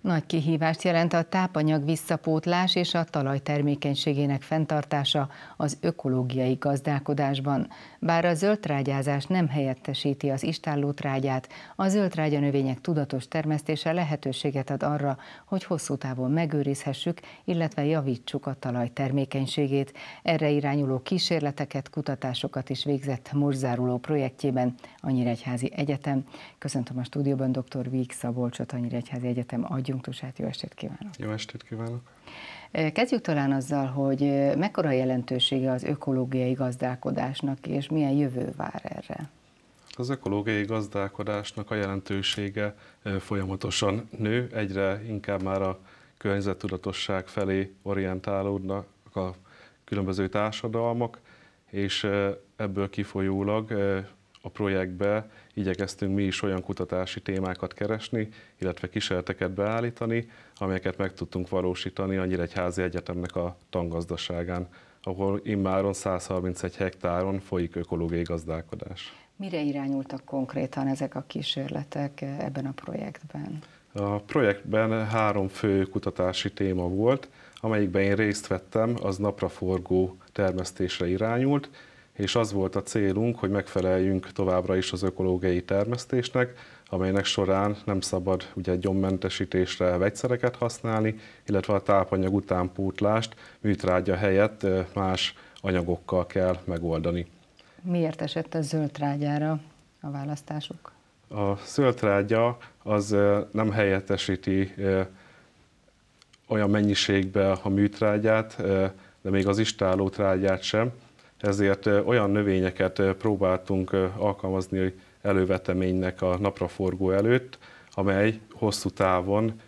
Nagy kihívást jelent a tápanyag visszapótlás és a talaj termékenységének fenntartása az ökológiai gazdálkodásban. Bár a zöldtrágyázás nem helyettesíti az istálló trágyát, a zöldtrágya növények tudatos termesztése lehetőséget ad arra, hogy hosszú távon megőrizhessük, illetve javítsuk a talaj termékenységét. Erre irányuló kísérleteket, kutatásokat is végzett morzáruló projektjében a Nyíregyházi Egyetem. Köszöntöm a stúdióban dr. Víg Szabolcsot, a Nyíregyházi Egyetem agy maradjunk túlsát. Jó estét kívánok! Jó estét kívánok! Kezdjük talán azzal, hogy mekkora jelentősége az ökológiai gazdálkodásnak, és milyen jövő vár erre? Az ökológiai gazdálkodásnak a jelentősége folyamatosan nő, egyre inkább már a környezettudatosság felé orientálódnak a különböző társadalmak, és ebből kifolyólag a projektbe igyekeztünk mi is olyan kutatási témákat keresni, illetve kísérleteket beállítani, amelyeket meg tudtunk valósítani a Nyíregyházi Egyetemnek a tangazdaságán, ahol immáron 131 hektáron folyik ökológiai gazdálkodás. Mire irányultak konkrétan ezek a kísérletek ebben a projektben? A projektben három fő kutatási téma volt, amelyikben én részt vettem, az napraforgó termesztésre irányult, és az volt a célunk, hogy megfeleljünk továbbra is az ökológiai termesztésnek, amelynek során nem szabad ugye gyommentesítésre vegyszereket használni, illetve a tápanyag utánpótlást műtrágya helyett más anyagokkal kell megoldani. Miért esett a zöldtrágyára a választásuk? A zöldtrágya az nem helyettesíti olyan mennyiségbe a műtrágyát, de még az istáló trágyát sem, ezért olyan növényeket próbáltunk alkalmazni előveteménynek a napraforgó előtt, amely hosszú távon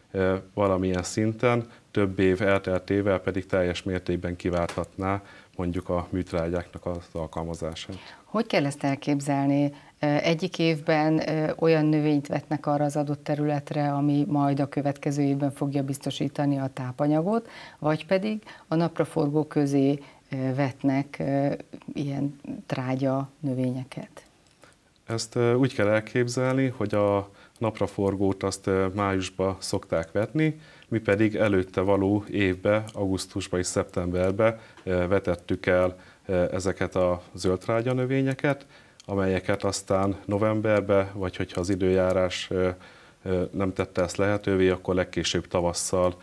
valamilyen szinten, több év elteltével pedig teljes mértékben kiválthatná mondjuk a műtrágyáknak az alkalmazását. Hogy kell ezt elképzelni? Egyik évben olyan növényt vetnek arra az adott területre, ami majd a következő évben fogja biztosítani a tápanyagot, vagy pedig a napraforgó közé vetnek ilyen trágya növényeket. Ezt úgy kell elképzelni, hogy a napraforgót azt májusba szokták vetni, mi pedig előtte való évbe, augusztusba és szeptemberbe vetettük el ezeket a zöldtrágya növényeket, amelyeket aztán novemberbe, vagy hogyha az időjárás nem tette ezt lehetővé, akkor legkésőbb tavasszal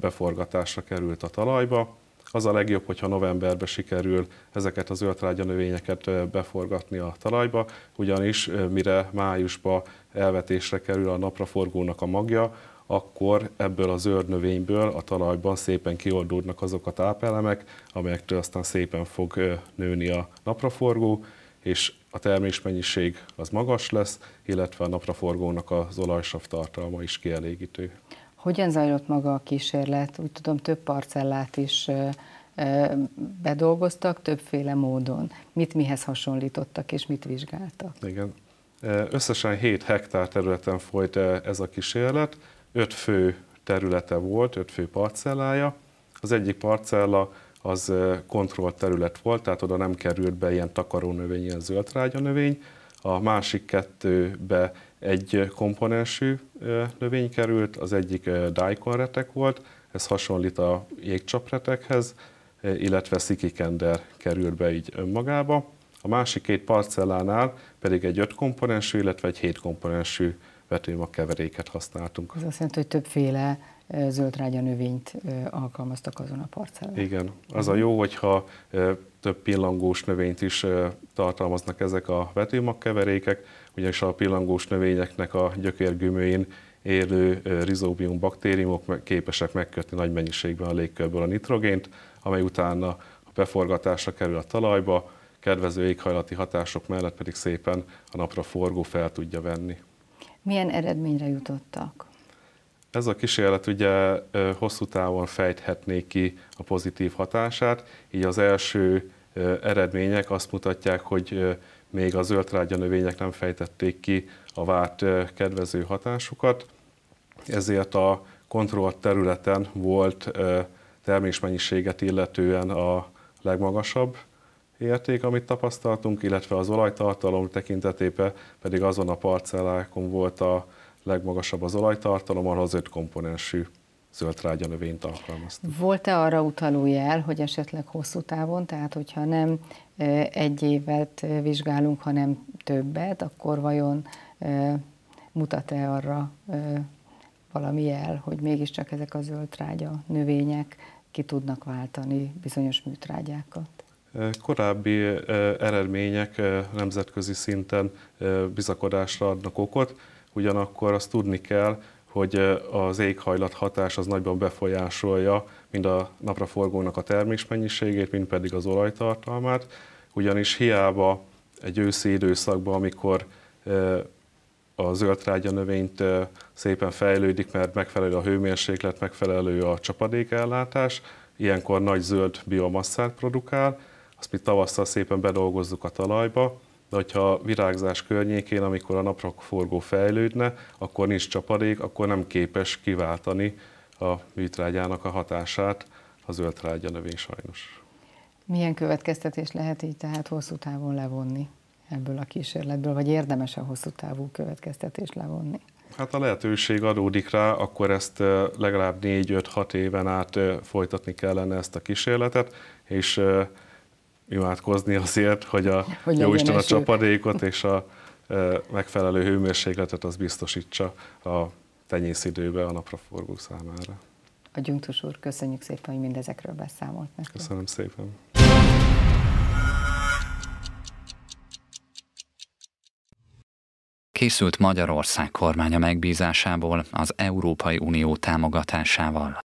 beforgatásra került a talajba az a legjobb, hogyha novemberben sikerül ezeket az öltrágya növényeket beforgatni a talajba, ugyanis mire májusba elvetésre kerül a napraforgónak a magja, akkor ebből a zöld növényből a talajban szépen kioldódnak azok a tápelemek, amelyektől aztán szépen fog nőni a napraforgó, és a termésmennyiség az magas lesz, illetve a napraforgónak az olajsav tartalma is kielégítő. Hogyan zajlott maga a kísérlet? Úgy tudom, több parcellát is bedolgoztak többféle módon. Mit mihez hasonlítottak, és mit vizsgáltak? Igen. Összesen 7 hektár területen folyt ez a kísérlet, 5 fő területe volt, 5 fő parcellája. Az egyik parcella az kontroll terület volt, tehát oda nem került be ilyen takarónövény, ilyen növény. A másik kettőbe egy komponensű növény került, az egyik daikon retek volt, ez hasonlít a jégcsapretekhez, illetve szikikender kerül be így önmagába. A másik két parcellánál pedig egy öt komponensű, illetve egy hét komponensű vetőmag keveréket használtunk. Ez azt jelenti, hogy többféle zöldrágya növényt alkalmaztak azon a parcellán. Igen, az a mhm. jó, hogyha több pillangós növényt is tartalmaznak ezek a vetőmagkeverékek, ugyanis a pillangós növényeknek a gyökérgümőin élő rizóbium baktériumok képesek megkötni nagy mennyiségben a légkörből a nitrogént, amely utána a beforgatásra kerül a talajba, kedvező éghajlati hatások mellett pedig szépen a napra forgó fel tudja venni. Milyen eredményre jutottak? Ez a kísérlet ugye hosszú távon fejthetné ki a pozitív hatását, így az első eredmények azt mutatják, hogy még a zöldtrágya növények nem fejtették ki a várt kedvező hatásukat, ezért a kontrollt területen volt termésmennyiséget illetően a legmagasabb érték, amit tapasztaltunk, illetve az olajtartalom tekintetében pedig azon a parcellákon volt a legmagasabb az olajtartalom, ahol az öt komponensű zöldtrágya növényt alkalmaztunk. Volt-e arra utaló jel, hogy esetleg hosszú távon, tehát hogyha nem egy évet vizsgálunk, hanem többet, akkor vajon mutat-e arra valami el, hogy mégiscsak ezek a zöld trágya növények ki tudnak váltani bizonyos műtrágyákat? Korábbi eredmények nemzetközi szinten bizakodásra adnak okot, ugyanakkor azt tudni kell, hogy az éghajlat hatás az nagyban befolyásolja mind a napraforgónak a termésmennyiségét, mind pedig az olajtartalmát, ugyanis hiába egy őszi időszakban, amikor a zöldtrágya növényt szépen fejlődik, mert megfelelő a hőmérséklet, megfelelő a csapadékellátás, ilyenkor nagy zöld biomasszát produkál, azt mi tavasszal szépen bedolgozzuk a talajba, de hogyha virágzás környékén, amikor a naprak forgó fejlődne, akkor nincs csapadék, akkor nem képes kiváltani a műtrágyának a hatását a zöldtrágya növény sajnos. Milyen következtetés lehet így tehát hosszú távon levonni ebből a kísérletből, vagy érdemes a hosszú távú következtetés levonni? Hát a lehetőség adódik rá, akkor ezt legalább 4-5-6 éven át folytatni kellene ezt a kísérletet, és imádkozni azért, hogy a hogy isten a csapadékot és a e, megfelelő hőmérsékletet az biztosítsa a időbe a napraforgó számára. A Gyungtus úr, köszönjük szépen, hogy mindezekről beszámolt nekünk. Köszönöm szépen. Készült Magyarország kormánya megbízásából az Európai Unió támogatásával.